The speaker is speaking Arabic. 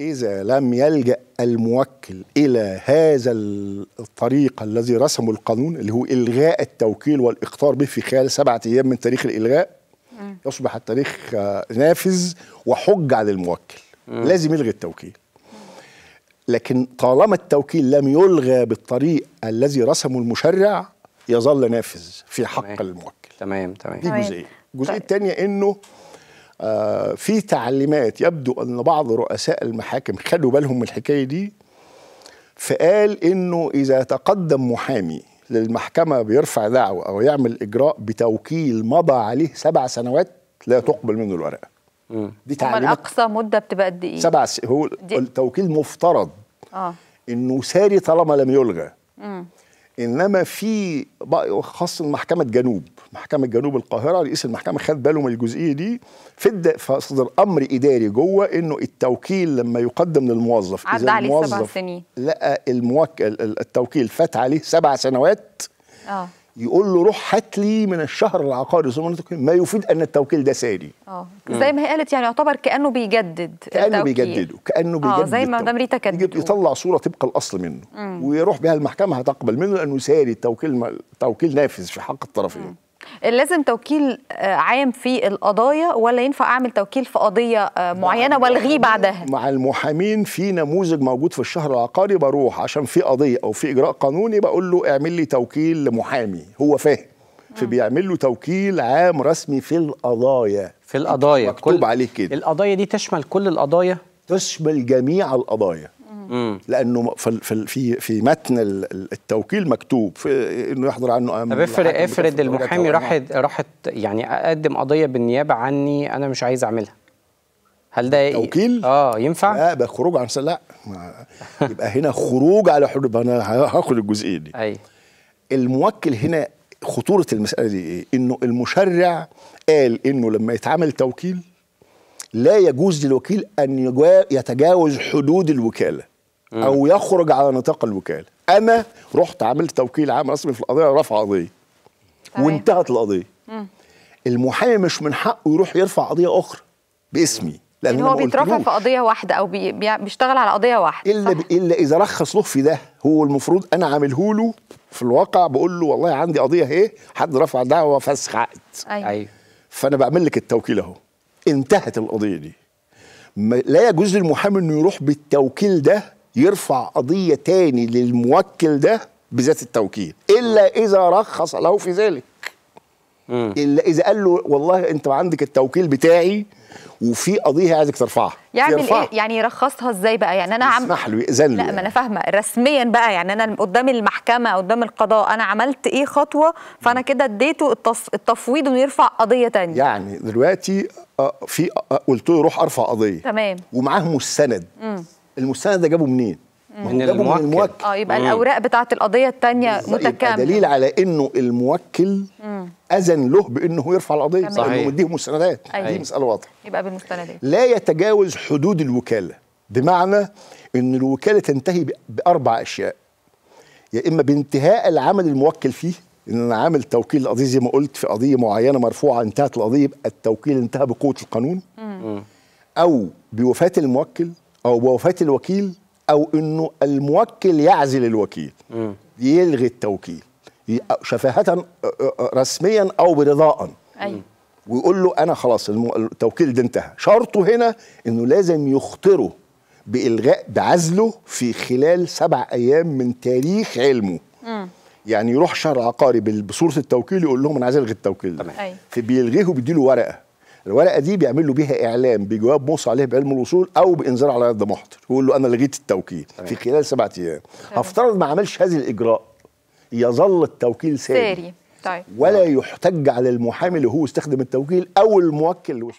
إذا لم يلجأ الموكل إلى هذا الطريق الذي رسمه القانون اللي هو إلغاء التوكيل والإقتار به في خلال سبعة أيام من تاريخ الإلغاء م. يصبح التاريخ آه، نافذ وحجة على م. لازم يلغي التوكيل لكن طالما التوكيل لم يلغى بالطريق الذي رسمه المشرع يظل نافذ في حق تمام. الموكل تمام تمام دي جزئيه الجزئيه طيب. الثانيه انه آه، في تعليمات يبدو أن بعض رؤساء المحاكم خدوا بالهم من الحكاية دي فقال إنه إذا تقدم محامي للمحكمة بيرفع دعوة أو يعمل إجراء بتوكيل مضى عليه سبع سنوات لا تقبل منه الورقة دي تعليمات أقصى مدة بتبقى قد إيه؟ سبع س... هو التوكيل مفترض آه. إنه ساري طالما لم يلغى مم. انما في خاصه محكمه جنوب محكمه جنوب القاهره رئيس المحكمه خد باله من الجزئيه دي فد فصدر امر اداري جوه انه التوكيل لما يقدم للموظف عدى عليه الموظف سبع سنين لقى الموك... التوكيل فات عليه سبع سنوات اه يقول له روح هات لي من الشهر العقاري ما يفيد ان التوكيل ده ساري اه زي ما هي قالت يعني يعتبر كانه بيجدد كانه بيجدده كانه آه، بيجدد اه زي ما مدام ريتا كانت يطلع صوره تبقى الاصل منه مم. ويروح بها المحكمه هتقبل منه لانه ساري التوكيل التوكيل نافذ في حق الطرفين مم. لازم توكيل آه، عام في القضايا ولا ينفع اعمل توكيل في قضيه آه، معينه والغيه بعدها مع المحامين في نموذج موجود في الشهر العقاري بروح عشان في قضيه او في اجراء قانوني بقول له اعمل لي توكيل لمحامي هو فاهم فبيعمل له توكيل عام رسمي في القضايا في القضايا مكتوب كل عليه كده القضايا دي تشمل كل القضايا تشمل جميع القضايا لانه في في في متن التوكيل مكتوب في انه يحضر عنه طب افرض افرض المحامي راح راح يعني اقدم قضيه بالنيابه عني انا مش عايز اعملها هل ده توكيل؟ اه ينفع؟ لا يبقى خروج عن لا يبقى هنا خروج على حدود انا هاخد الجزئيه دي ايوه الموكل هنا خطوره المساله دي ايه؟ انه المشرع قال انه لما يتعمل توكيل لا يجوز للوكيل ان يتجاوز حدود الوكاله او يخرج على نطاق الوكاله انا رحت عملت توكيل عام رسمي في القضيه رفع قضيه وانتهت القضيه المحامي مش من حقه يروح يرفع قضيه اخرى باسمي لان يعني هو بيترفع في قضيه واحده او بي... بيشتغل على قضيه واحده الا ب... الا اذا رخص له في ده هو المفروض انا عامله له في الواقع بقول له والله عندي قضيه اهي حد رفع دعوه فسخ عقد أيوه. ايوه فانا بعمل لك التوكيل اهو انتهت القضيه دي لا يجوز للمحامي انه يروح بالتوكيل ده يرفع قضيه تاني للموكل ده بذات التوكيل الا اذا رخص له في ذلك الا اذا قال له والله انت عندك التوكيل بتاعي وفي قضيه عايزك ترفعها يعمل يعني ايه يعني يرخصها ازاي بقى يعني انا عم اسمح له يأذن لا ما انا يعني. فاهمه رسميا بقى يعني انا قدام المحكمه قدام القضاء انا عملت ايه خطوه فانا كده اديته التص... التفويض انه يرفع قضيه تانية يعني دلوقتي آه، في آه، قلت له روح ارفع قضيه تمام ومعاه مستند مم. المستند ده جابه منين؟ من, الموكل, الموكل. اه يبقى مم. الاوراق بتاعه القضيه الثانيه متكامله دليل على انه الموكل مم. اذن له بانه هو يرفع القضيه صحيح انه مديه مستندات أيوة. دي مساله واضحه يبقى بالمستندات لا يتجاوز حدود الوكاله بمعنى ان الوكاله تنتهي باربع اشياء يا اما بانتهاء العمل الموكل فيه ان انا عامل توكيل القضيه زي ما قلت في قضيه معينه مرفوعه انتهت القضيه يبقى التوكيل انتهى بقوه القانون مم. او بوفاه الموكل او بوفاه الوكيل او انه الموكل يعزل الوكيل م. يلغي التوكيل شفاهه آه، آه، رسميا او برضاء ويقول له انا خلاص التوكيل ده انتهى شرطه هنا انه لازم يخطره بالغاء بعزله في خلال سبع ايام من تاريخ علمه م. يعني يروح شهر عقاري بصوره التوكيل يقول لهم انا عايز الغي التوكيل ده فبيلغيه وبيديله ورقه الورقه دي بيعمل له بيها اعلان بجواب موصى عليه بعلم الوصول او بانذار على يد محضر يقول له انا لغيت التوكيل في خلال سبعة ايام هفترض ما عملش هذه الاجراء يظل التوكيل ساري ساري طيب. ولا يحتج على المحامي اللي هو استخدم التوكيل او الموكل اللي